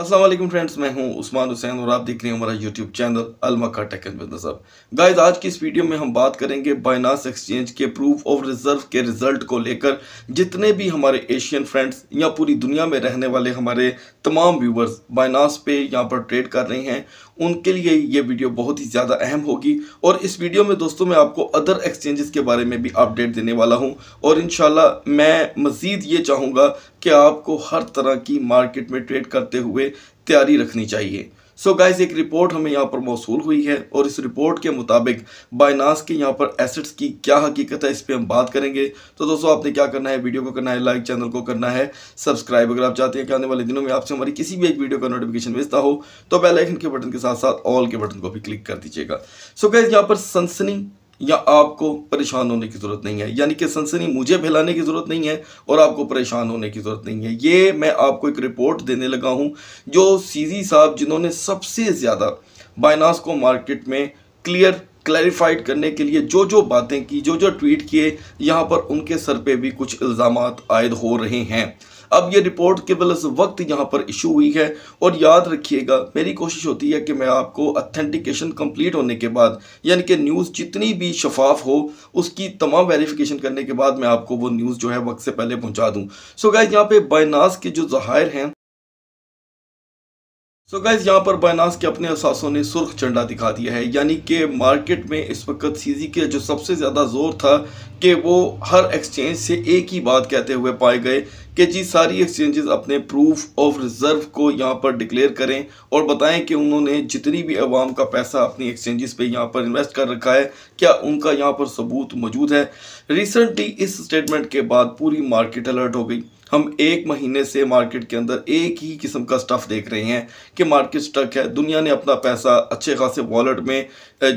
असल फ्रेंड्स मैं हूं उस्मान हुसैन और आप देख रहे हैं हमारा यूट्यूब चैनल अलमका टेक एंड बिजनेस अब गाइस आज की इस वीडियो में हम बात करेंगे बाइनास एक्सचेंज के प्रूफ ऑफ रिजर्व के रिजल्ट को लेकर जितने भी हमारे एशियन फ्रेंड्स या पूरी दुनिया में रहने वाले हमारे तमाम व्यूवर्स बाइनास पे यहाँ पर ट्रेड कर रहे हैं उनके लिए ये वीडियो बहुत ही ज़्यादा अहम होगी और इस वीडियो में दोस्तों मैं आपको अदर एक्सचेंजेस के बारे में भी अपडेट देने वाला हूँ और इन मैं मज़ीद ये चाहूँगा कि आपको हर तरह की मार्केट में ट्रेड करते हुए तैयारी रखनी चाहिए सो so गाइज एक रिपोर्ट हमें यहाँ पर मौसू हुई है और इस रिपोर्ट के मुताबिक बाइनास के यहाँ पर एसेट्स की क्या हकीकत है इस पर हम बात करेंगे तो दोस्तों आपने क्या करना है वीडियो को करना है लाइक चैनल को करना है सब्सक्राइब अगर आप चाहते हैं कि आने वाले दिनों में आपसे हमारी किसी भी एक वीडियो का नोटिफिकेशन भेजता हो तो बेलाइकन के बटन के साथ साथ ऑल के बटन को भी क्लिक कर दीजिएगा सो गाइज यहाँ पर सनसनी या आपको परेशान होने की ज़रूरत नहीं है यानी कि सनसनी मुझे फैलाने की ज़रूरत नहीं है और आपको परेशान होने की ज़रूरत नहीं है ये मैं आपको एक रिपोर्ट देने लगा हूँ जो सी साहब जिन्होंने सबसे ज़्यादा बाइनास को मार्केट में क्लियर क्लैरिफाइड करने के लिए जो जो बातें की जो जो ट्वीट किए यहाँ पर उनके सर पे भी कुछ इल्ज़ाम आयद हो रहे हैं अब ये रिपोर्ट केवल इस वक्त यहाँ पर इशू हुई है और याद रखिएगा मेरी कोशिश होती है कि मैं आपको अथेंटिकेशन कंप्लीट होने के बाद यानी कि न्यूज़ जितनी भी शफाफ हो उसकी तमाम वेरिफिकेशन करने के बाद मैं आपको वो न्यूज़ जो है वक्त से पहले पहुँचा दूँ सो गाइज यहाँ पे बायनास के जो जहार हैं सो so गाइज यहाँ पर बायनास के अपने असासों ने सुर्ख झंडा दिखा दिया है यानी कि मार्केट में इस वक्त सीजी के जो सबसे ज़्यादा जोर था कि वो हर एक्सचेंज से एक ही बात कहते हुए पाए गए कि जी सारी एक्सचेंजेस अपने प्रूफ ऑफ रिज़र्व को यहाँ पर डिक्लेयर करें और बताएं कि उन्होंने जितनी भी अवाम का पैसा अपनी एक्सचेंजेस पे यहाँ पर इन्वेस्ट कर रखा है क्या उनका यहाँ पर सबूत मौजूद है रिसेंटली इस स्टेटमेंट के बाद पूरी मार्केट अलर्ट हो गई हम एक महीने से मार्केट के अंदर एक ही किस्म का स्टफ़ देख रहे हैं कि मार्केट स्टक है दुनिया ने अपना पैसा अच्छे खासे वॉलेट में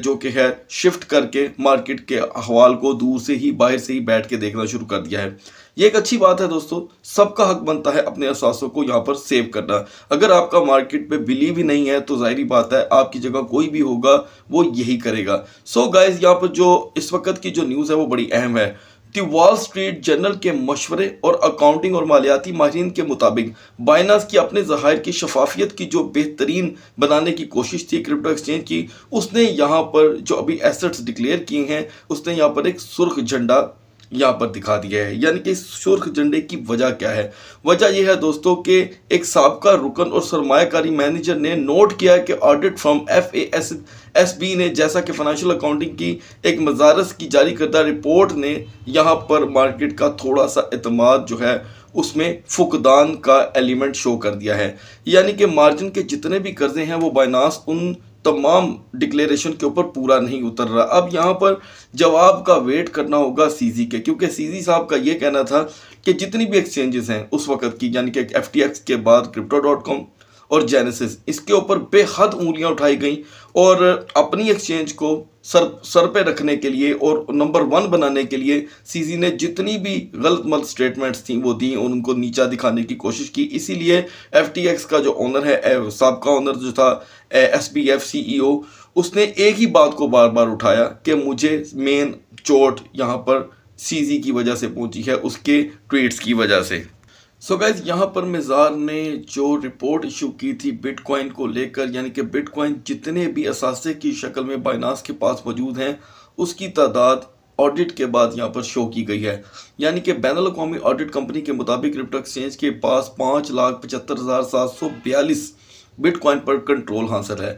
जो कि है शिफ्ट करके मार्केट के अहवाल को दूर से ही बाहर से ही बैठ के देखना शुरू कर दिया है ये एक अच्छी बात है दोस्तों सबका हक बनता है अपने अहसासों को यहाँ पर सेव करना अगर आपका मार्केट पे बिलीव ही नहीं है तो जाहिर बात है आपकी जगह कोई भी होगा वो यही करेगा सो so गाइज यहाँ पर जो इस वक्त की जो न्यूज़ है वो बड़ी अहम है दी वॉल स्ट्रीट जर्नल के मशवरे और अकाउंटिंग और मालियाती माहरीन के मुताबिक बाइनास की अपने जहार की शफाफियत की जो बेहतरीन बनाने की कोशिश थी क्रिप्टो एक्सचेंज की उसने यहाँ पर जो अभी एसेट्स डिक्लेयर किए हैं उसने यहाँ पर एक सुर्ख झंडा यहाँ पर दिखा दिया है यानी कि सुर्ख झंडे की वजह क्या है वजह यह है दोस्तों कि एक सबका रुकन और सरमाकारी मैनेजर ने नोट किया कि audit from F A S S B ने जैसा कि फाइनेंशियल अकाउंटिंग की एक मजारस की जारी करदा रिपोर्ट ने यहाँ पर मार्केट का थोड़ा सा अतमाद जो है उसमें फुकदान का एलिमेंट शो कर दिया है यानी कि मार्जिन के जितने भी कर्जे हैं वो बाइनास उन तमाम डिक्लेरेशन के ऊपर पूरा नहीं उतर रहा अब यहाँ पर जवाब का वेट करना होगा सीजी के क्योंकि सीजी साहब का ये कहना था कि जितनी भी एक्सचेंजेस हैं उस वक्त की यानी कि एफ के बाद क्रिप्टो डॉट कॉम और जेनेसिस इसके ऊपर बेहद उंगलियां उठाई गई और अपनी एक्सचेंज को सर सर पे रखने के लिए और नंबर वन बनाने के लिए सीजी ने जितनी भी गलत मलत स्टेटमेंट्स थी वो दी और उनको नीचा दिखाने की कोशिश की इसीलिए एफ का जो ऑनर है सबका ऑनर जो था S B F C E O उसने एक ही बात को बार बार उठाया कि मुझे मेन चोट यहाँ पर सीजी की वजह से पहुंची है उसके ट्वीट्स की वजह से सो so गैस यहाँ पर मज़ार ने जो रिपोर्ट इशू की थी बिटकॉइन को लेकर यानी कि बिटकॉइन जितने भी असासे की शक्ल में बाइनास के पास मौजूद हैं उसकी तादाद ऑडिट के बाद यहाँ पर शो की गई है यानी कि बैन अवी ऑडिट कंपनी के मुताबिक क्रिप्टो एक्सचेंज के पास पाँच लाख पचहत्तर हज़ार सात सौ बयालीस बिटकॉइन पर कंट्रोल हासिल है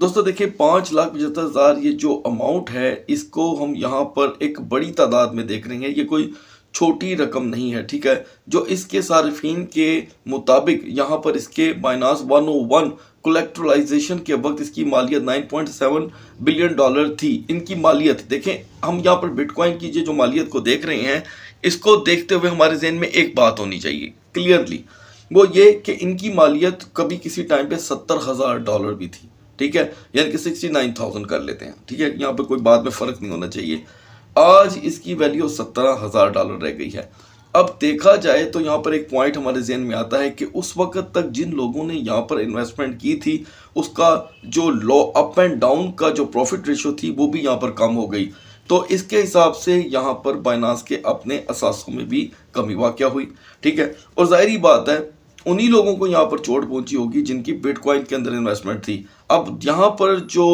दोस्तों देखिए पाँच लाख पचहत्तर हज़ार ये जो अमाउंट है इसको हम यहाँ पर एक बड़ी तादाद में देख रहे हैं ये कोई छोटी रकम नहीं है ठीक है जो इसके सार्फिन के मुताबिक यहाँ पर इसके minus one o one collateralization के वक्त इसकी मालियत 9.7 बिलियन डॉलर थी इनकी मालियत देखें हम यहाँ पर बिटकॉइन की जो मालियत को देख रहे हैं इसको देखते हुए हमारे जहन में एक बात होनी चाहिए क्लियरली वो ये कि इनकी मालियत कभी किसी टाइम पे सत्तर हज़ार डॉलर भी थी ठीक है यानी कि सिक्सटी नाइन थाउजेंड कर लेते हैं ठीक है यहाँ पर कोई बात में फ़र्क नहीं होना चाहिए आज इसकी वैल्यू सत्रह हज़ार डॉलर रह गई है अब देखा जाए तो यहाँ पर एक पॉइंट हमारे जहन में आता है कि उस वक्त तक जिन लोगों ने यहाँ पर इन्वेस्टमेंट की थी उसका जो लो अप एंड डाउन का जो प्रॉफिट रेशो थी वो भी यहाँ पर कम हो गई तो इसके हिसाब से यहाँ पर बाइनास के अपने असासों में भी कमी वाक़ हुई ठीक है और ज़ाहरी बात है उन्हीं लोगों को यहाँ पर चोट पहुँची होगी जिनकी बिटकॉइन के अंदर इन्वेस्टमेंट थी अब यहाँ पर जो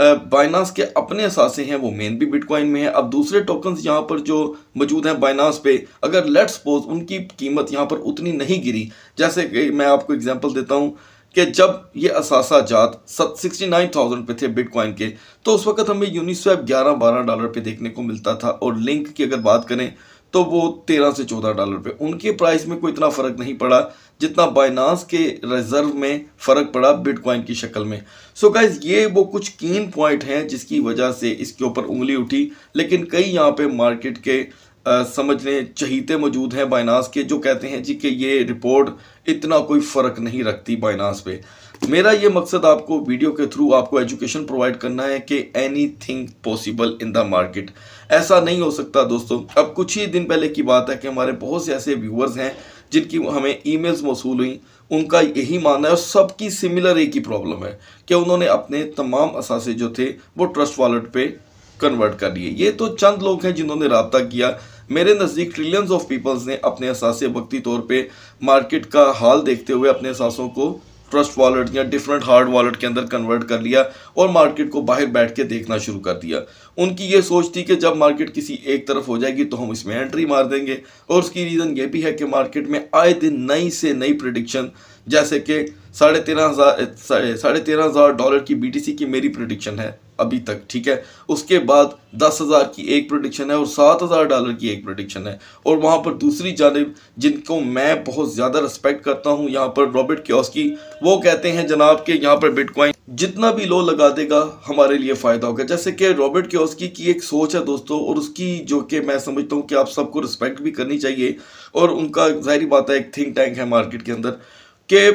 बाइनास के अपने असासे हैं वो मेन भी बिटकॉइन में है अब दूसरे टोकन्स यहाँ पर जो मौजूद हैं बाइनास पे अगर लेट सपोज उनकी कीमत यहाँ पर उतनी नहीं गिरी जैसे कि मैं आपको एग्जांपल देता हूँ कि जब ये असासा जात सिक्सटी नाइन थाउजेंड पे थे बिटकॉइन के तो उस वक्त हमें यूनिस्वैप ग्यारह बारह डॉलर पे देखने को मिलता था और लिंक की अगर बात करें तो वो तेरह से चौदह डॉलर पे उनके प्राइस में कोई इतना फ़र्क नहीं पड़ा जितना बाइनास के रिजर्व में फ़र्क पड़ा बिटकॉइन की शक्ल में सो so गाइज ये वो कुछ कीन पॉइंट हैं जिसकी वजह से इसके ऊपर उंगली उठी लेकिन कई यहाँ पे मार्केट के आ, समझने चहीते मौजूद हैं बाइनास के जो कहते हैं जी कि ये रिपोर्ट इतना कोई फ़र्क नहीं रखती बाइनास पे मेरा ये मकसद आपको वीडियो के थ्रू आपको एजुकेशन प्रोवाइड करना है कि anything possible in the market ऐसा नहीं हो सकता दोस्तों अब कुछ ही दिन पहले की बात है कि हमारे बहुत से ऐसे व्यूअर्स हैं जिनकी हमें ईमेल्स मौसू हुई उनका यही मानना है और सबकी सिमिलर एक ही प्रॉब्लम है कि उन्होंने अपने तमाम असासे जो थे वो ट्रस्ट वॉलेट पर कन्वर्ट कर लिए ये तो चंद लोग हैं जिन्होंने रबता किया मेरे नज़दीक ट्रिलियंस ऑफ पीपल्स ने अपने असासे वक्ती तौर पे मार्केट का हाल देखते हुए अपने असासों को ट्रस्ट वॉलेट या डिफरेंट हार्ड वॉलेट के अंदर कन्वर्ट कर लिया और मार्केट को बाहर बैठ के देखना शुरू कर दिया उनकी ये सोच थी कि जब मार्केट किसी एक तरफ हो जाएगी तो हम इसमें एंट्री मार देंगे और उसकी रीज़न ये भी है कि मार्केट में आए दिन नई से नई प्रडिक्शन जैसे कि साढ़े तेरह हज़ार साढ़े तेरह हज़ार डॉलर की बी की मेरी प्रडिक्शन है अभी तक ठीक है उसके बाद दस हज़ार की एक प्रोडिक्शन है और सात हज़ार डॉलर की एक प्रोडिक्शन है और वहाँ पर दूसरी जानब जिनको मैं बहुत ज़्यादा रिस्पेक्ट करता हूँ यहाँ पर रॉबर्ट क्योस्की वो कहते हैं जनाब के यहाँ पर बिटकॉइन जितना भी लो लगा देगा हमारे लिए फ़ायदा होगा जैसे कि रॉबर्ट क्योस्की की एक सोच है दोस्तों और उसकी जो कि मैं समझता हूँ कि आप सबको रिस्पेक्ट भी करनी चाहिए और उनका जाहिर बात है एक थिंक टैंक है मार्केट के अंदर कि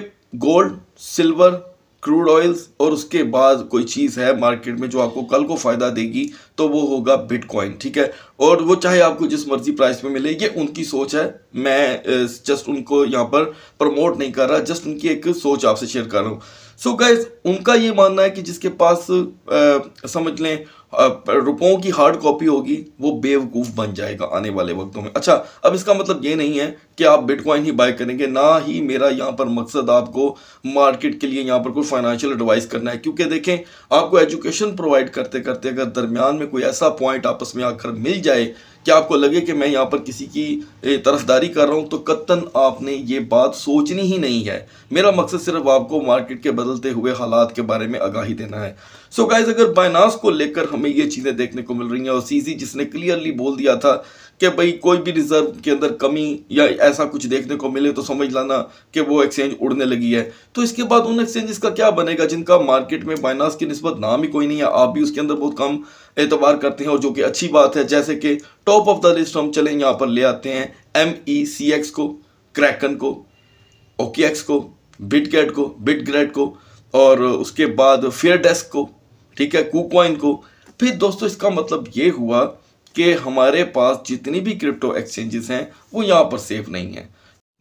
गोल्ड सिल्वर क्रूड ऑयल्स और उसके बाद कोई चीज़ है मार्केट में जो आपको कल को फ़ायदा देगी तो वो होगा बिटकॉइन ठीक है और वो चाहे आपको जिस मर्जी प्राइस में मिले ये उनकी सोच है मैं जस्ट उनको यहाँ पर प्रमोट नहीं कर रहा जस्ट उनकी एक सोच आपसे शेयर कर रहा हूँ सो so गैस उनका ये मानना है कि जिसके पास आ, समझ लें रुपयों की हार्ड कॉपी होगी वो बेवकूफ़ बन जाएगा आने वाले वक्तों में अच्छा अब इसका मतलब ये नहीं है कि आप बिटकॉइन ही बाय करेंगे ना ही मेरा यहाँ पर मकसद आपको मार्केट के लिए यहाँ पर कोई फाइनेंशियल एडवाइस करना है क्योंकि देखें आपको एजुकेशन प्रोवाइड करते करते अगर दरमियान में कोई ऐसा पॉइंट आपस में आकर मिल जाए कि आपको लगे कि मैं यहाँ पर किसी की तरफदारी कर रहा हूँ तो कत्तन आपने ये बात सोचनी ही नहीं है मेरा मकसद सिर्फ आपको मार्केट के बदलते हुए हालात के बारे में आगाही देना है सो so गाइज अगर बायनास को लेकर हमें ये चीज़ें देखने को मिल रही हैं और सीजी जिसने क्लियरली बोल दिया था कि भाई कोई भी रिजर्व के अंदर कमी या ऐसा कुछ देखने को मिले तो समझ लाना कि वो एक्सचेंज उड़ने लगी है तो इसके बाद उन एक्सचेंजेस का क्या बनेगा जिनका मार्केट में बाइनास की नस्बत नाम ही कोई नहीं है आप भी उसके अंदर बहुत कम एतबार करते हैं और जो कि अच्छी बात है जैसे कि टॉप ऑफ द लिस्ट हम चले यहाँ पर ले आते हैं एम ई सी एक्स को क्रैकन को एक्स को बिटगेट को ग्रेड को और उसके बाद फेयर डेस्क को ठीक है कुकॉइन को फिर दोस्तों इसका मतलब ये हुआ कि हमारे पास जितनी भी क्रिप्टो एक्सचेंजेस हैं वो यहाँ पर सेफ नहीं है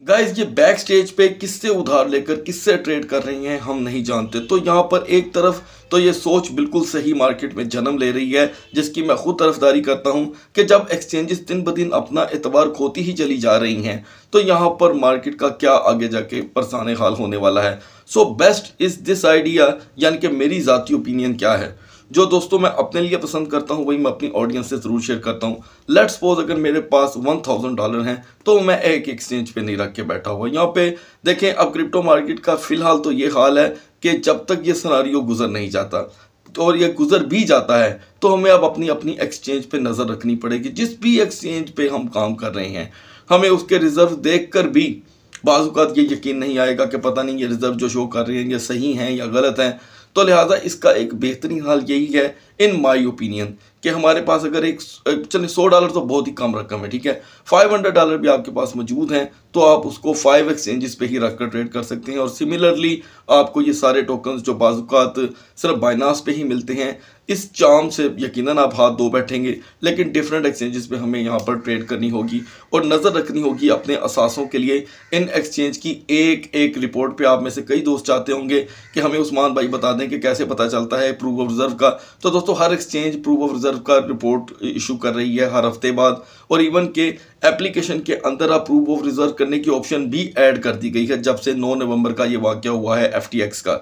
गाइज ये बैक स्टेज पे किससे उधार लेकर किससे ट्रेड कर रही हैं हम नहीं जानते तो यहाँ पर एक तरफ तो ये सोच बिल्कुल सही मार्केट में जन्म ले रही है जिसकी मैं खुद तरफदारी करता हूँ कि जब एक्सचेंजेस दिन ब दिन अपना एतबार खोती ही चली जा रही हैं तो यहाँ पर मार्केट का क्या आगे जाके परसान हाल होने वाला है so best is this idea यानि कि मेरी ज़ाती ओपिनियन क्या है जो दोस्तों मैं अपने लिए पसंद करता हूँ वही मैं अपनी ऑडियंस से ज़रूर शेयर करता हूँ लेट सपोज अगर मेरे पास वन थाउजेंड डॉलर हैं तो मैं एक एक्सचेंज पे नहीं रख के बैठा हुआ यहाँ पे देखें अब क्रिप्टो मार्केट का फ़िलहाल तो ये हाल है कि जब तक ये सनारियों गुजर नहीं जाता और ये गुजर भी जाता है तो हमें अब अपनी अपनी एक्सचेंज पर नज़र रखनी पड़ेगी जिस भी एक्सचेंज पर हम काम कर रहे हैं हमें उसके रिज़र्व देख कर भी बाज़ात ये यकीन नहीं आएगा कि पता नहीं ये रिज़र्व जो शो कर रहे हैं ये सही हैं या गलत हैं तो लिहाजा इसका एक बेहतरीन हाल यही है इन माई ओपिनियन कि हमारे पास अगर एक चलिए सौ डॉलर तो बहुत ही कम रकम है ठीक है फाइव हंड्रेड डॉलर भी आपके पास मौजूद हैं तो आप उसको फाइव एक्सचेंजेस पे ही रखकर ट्रेड कर सकते हैं और सिमिलरली आपको ये सारे टोकन्स जो बाजुकात सिर्फ बाइनास पे ही मिलते हैं इस चाम से यकीनन आप हाथ धो बैठेंगे लेकिन डिफरेंट एक्सचेंजेस पे हमें यहाँ पर ट्रेड करनी होगी और नज़र रखनी होगी अपने असासों के लिए इन एक्सचेंज की एक एक रिपोर्ट पे आप में से कई दोस्त चाहते होंगे कि हमें उस्मान भाई बता दें कि कैसे पता चलता है प्रूफ ऑफ रिजर्व का तो दोस्तों दोस्तों हर एक्सचेंज प्रूफ ऑफ रिजर्व का रिपोर्ट इशू कर रही है हर हफ्ते बाद और इवन के एप्लीकेशन के अंदर आप प्रूफ ऑफ रिजर्व करने की ऑप्शन भी ऐड कर दी गई है जब से 9 नवंबर का ये वाक्य हुआ है एफ का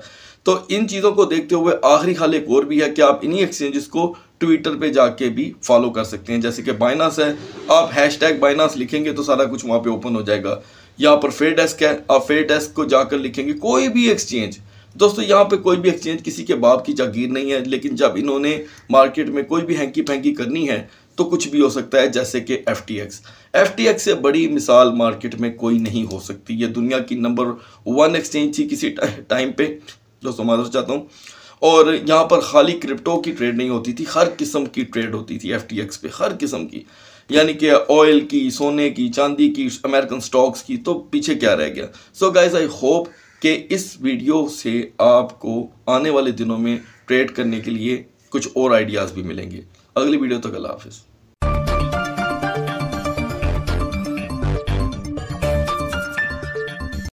तो इन चीज़ों को देखते हुए आखिरी हाल एक और भी है कि आप इन्हीं एक्सचेंजेस को ट्विटर पे जाके भी फॉलो कर सकते हैं जैसे कि बाइनास है आप हैश टैग लिखेंगे तो सारा कुछ वहाँ पर ओपन हो जाएगा यहाँ पर फेयर डेस्क है आप फेयर डेस्क को जाकर लिखेंगे कोई भी एक्सचेंज दोस्तों यहाँ पे कोई भी एक्सचेंज किसी के बाप की जागीर नहीं है लेकिन जब इन्होंने मार्केट में कोई भी हैंकी फेंकी करनी है तो कुछ भी हो सकता है जैसे कि F T X F T X से बड़ी मिसाल मार्केट में कोई नहीं हो सकती ये दुनिया की नंबर वन एक्सचेंज थी किसी टाइम पे दोस्तों माजर चाहता हूँ और यहाँ पर खाली क्रिप्टो की ट्रेड नहीं होती थी हर किस्म की ट्रेड होती थी एफ टी एक्स पे हर किस्म की यानी कि ऑयल की सोने की चांदी की अमेरिकन स्टॉक्स की तो पीछे क्या रह गया सो गाइज आई होप कि इस वीडियो से आपको आने वाले दिनों में ट्रेड करने के लिए कुछ और आइडियाज़ भी मिलेंगे अगली वीडियो तक अल्लाह हाफिज़